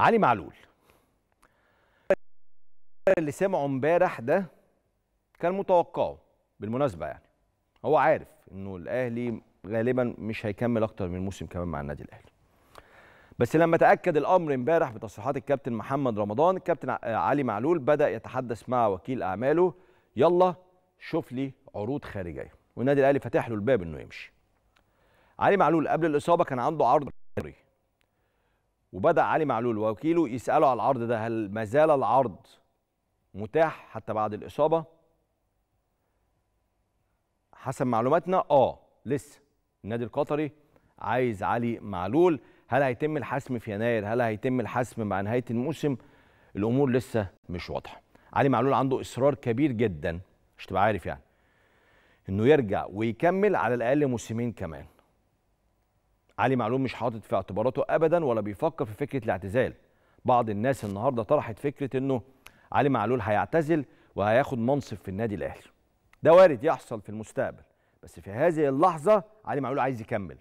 علي معلول اللي سمعه امبارح ده كان متوقعه بالمناسبه يعني هو عارف انه الاهلي غالبا مش هيكمل اكتر من موسم كمان مع النادي الاهلي بس لما تاكد الامر امبارح بتصريحات الكابتن محمد رمضان الكابتن علي معلول بدا يتحدث مع وكيل اعماله يلا شوف لي عروض خارجيه والنادي الاهلي فتح له الباب انه يمشي علي معلول قبل الاصابه كان عنده عرض وبدا علي معلول ووكيله يسالوا على العرض ده هل ما زال العرض متاح حتى بعد الاصابه حسب معلوماتنا اه لسه النادي القطري عايز علي معلول هل هيتم الحسم في يناير هل هيتم الحسم مع نهايه الموسم الامور لسه مش واضحه علي معلول عنده اصرار كبير جدا مش تبقى عارف يعني انه يرجع ويكمل على الاقل موسمين كمان علي معلول مش حاطط في اعتباراته ابدا ولا بيفكر في فكره الاعتزال بعض الناس النهارده طرحت فكره انه علي معلول هيعتزل وهياخد منصب في النادي الاهلي ده وارد يحصل في المستقبل بس في هذه اللحظه علي معلول عايز يكمل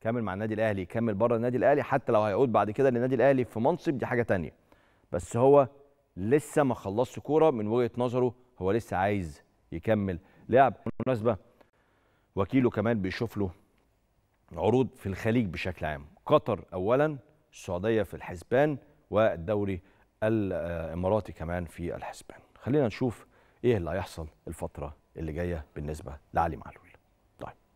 كمل مع النادي الاهلي يكمل بره النادي الاهلي حتى لو هيعود بعد كده للنادي الاهلي في منصب دي حاجه تانية بس هو لسه ما خلصش كوره من وجهه نظره هو لسه عايز يكمل لعب بالمناسبه وكيله كمان بيشوف له عروض في الخليج بشكل عام قطر اولا السعوديه في الحسبان والدوري الاماراتي كمان في الحسبان خلينا نشوف ايه اللي هيحصل الفتره اللي جايه بالنسبه لعلي معلول